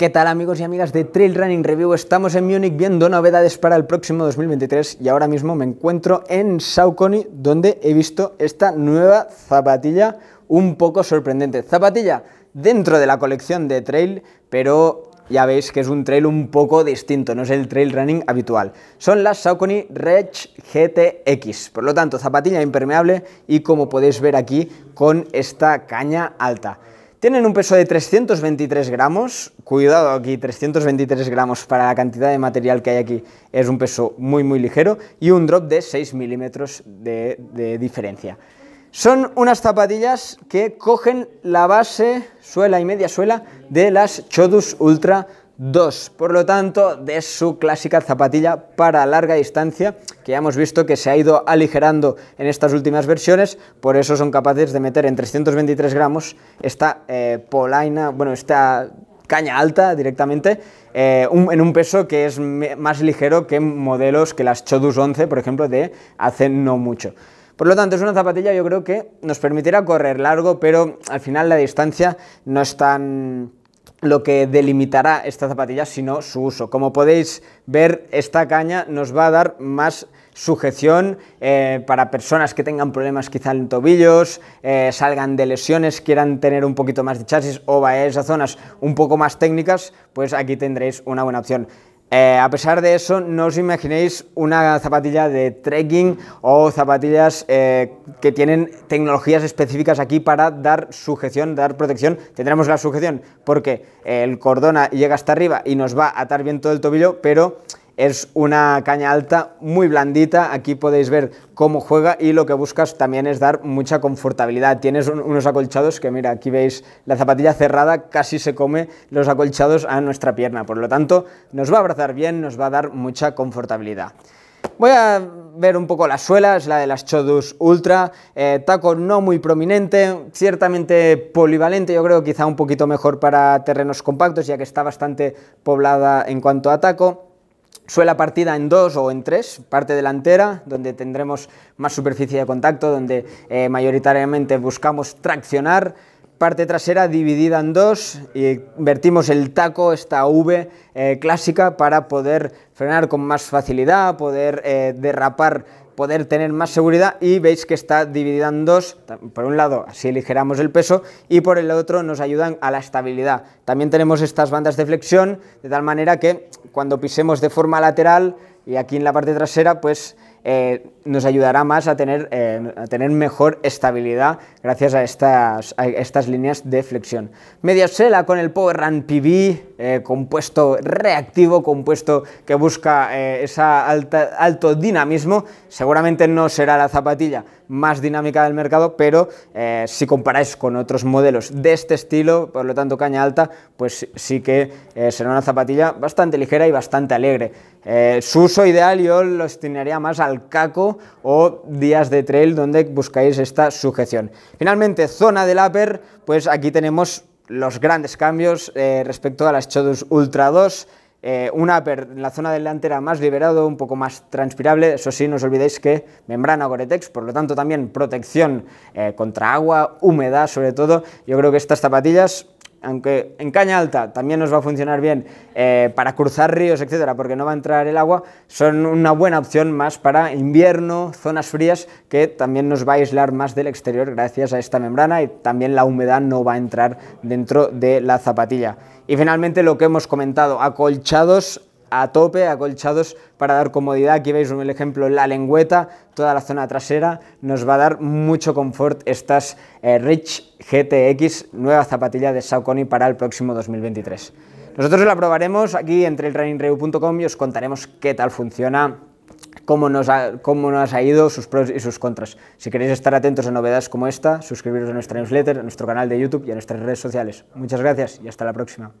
¿Qué tal amigos y amigas de Trail Running Review? Estamos en Múnich viendo novedades para el próximo 2023 y ahora mismo me encuentro en Saucony donde he visto esta nueva zapatilla un poco sorprendente. Zapatilla dentro de la colección de Trail, pero ya veis que es un trail un poco distinto, no es el trail running habitual. Son las Saucony Reg GTX, por lo tanto zapatilla impermeable y como podéis ver aquí con esta caña alta. Tienen un peso de 323 gramos, cuidado aquí, 323 gramos para la cantidad de material que hay aquí es un peso muy muy ligero y un drop de 6 milímetros de, de diferencia. Son unas zapatillas que cogen la base, suela y media suela de las Chodus Ultra 2, por lo tanto, de su clásica zapatilla para larga distancia, que ya hemos visto que se ha ido aligerando en estas últimas versiones, por eso son capaces de meter en 323 gramos esta eh, polaina, bueno, esta caña alta directamente, eh, en un peso que es más ligero que modelos que las Chodus 11, por ejemplo, de hace no mucho. Por lo tanto, es una zapatilla yo creo que nos permitirá correr largo, pero al final la distancia no es tan lo que delimitará esta zapatilla, sino su uso. Como podéis ver, esta caña nos va a dar más sujeción eh, para personas que tengan problemas quizá en tobillos, eh, salgan de lesiones, quieran tener un poquito más de chasis o vayáis a zonas un poco más técnicas, pues aquí tendréis una buena opción. Eh, a pesar de eso, no os imaginéis una zapatilla de trekking o zapatillas eh, que tienen tecnologías específicas aquí para dar sujeción, dar protección. Tendremos la sujeción porque el cordona llega hasta arriba y nos va a atar bien todo el tobillo, pero es una caña alta muy blandita, aquí podéis ver cómo juega y lo que buscas también es dar mucha confortabilidad. Tienes unos acolchados que mira, aquí veis la zapatilla cerrada, casi se come los acolchados a nuestra pierna, por lo tanto nos va a abrazar bien, nos va a dar mucha confortabilidad. Voy a ver un poco las suelas, la de las Chodus Ultra, eh, taco no muy prominente, ciertamente polivalente, yo creo quizá un poquito mejor para terrenos compactos ya que está bastante poblada en cuanto a taco suela partida en dos o en tres, parte delantera, donde tendremos más superficie de contacto, donde eh, mayoritariamente buscamos traccionar, parte trasera dividida en dos y vertimos el taco, esta V eh, clásica, para poder frenar con más facilidad, poder eh, derrapar poder tener más seguridad y veis que está dividida en dos, por un lado así aligeramos el peso y por el otro nos ayudan a la estabilidad. También tenemos estas bandas de flexión de tal manera que cuando pisemos de forma lateral y aquí en la parte trasera pues eh, nos ayudará más a tener, eh, a tener mejor estabilidad gracias a estas, estas líneas de flexión. Mediasela con el Power Run PB, eh, compuesto reactivo, compuesto que busca ese alto dinamismo. Seguramente no será la zapatilla más dinámica del mercado, pero si comparáis con otros modelos de este estilo, por lo tanto caña alta, pues sí que será una zapatilla bastante ligera y bastante alegre. su uso ideal yo lo destinaría más a caco o días de trail donde buscáis esta sujeción. Finalmente, zona del upper, pues aquí tenemos los grandes cambios eh, respecto a las Chodus Ultra 2, eh, un upper en la zona delantera más liberado, un poco más transpirable, eso sí, no os olvidéis que membrana Gore-Tex, por lo tanto también protección eh, contra agua, humedad sobre todo, yo creo que estas zapatillas aunque en caña alta también nos va a funcionar bien eh, para cruzar ríos, etcétera, porque no va a entrar el agua, son una buena opción más para invierno, zonas frías, que también nos va a aislar más del exterior gracias a esta membrana y también la humedad no va a entrar dentro de la zapatilla. Y finalmente lo que hemos comentado, acolchados a tope, acolchados para dar comodidad. Aquí veis un ejemplo, la lengüeta, toda la zona trasera, nos va a dar mucho confort estas eh, Rich GTX, nueva zapatilla de Saucony para el próximo 2023. Nosotros la probaremos aquí en trailrunningreview.com y os contaremos qué tal funciona, cómo nos, cómo nos ha ido, sus pros y sus contras. Si queréis estar atentos a novedades como esta, suscribiros a nuestra newsletter, a nuestro canal de YouTube y a nuestras redes sociales. Muchas gracias y hasta la próxima.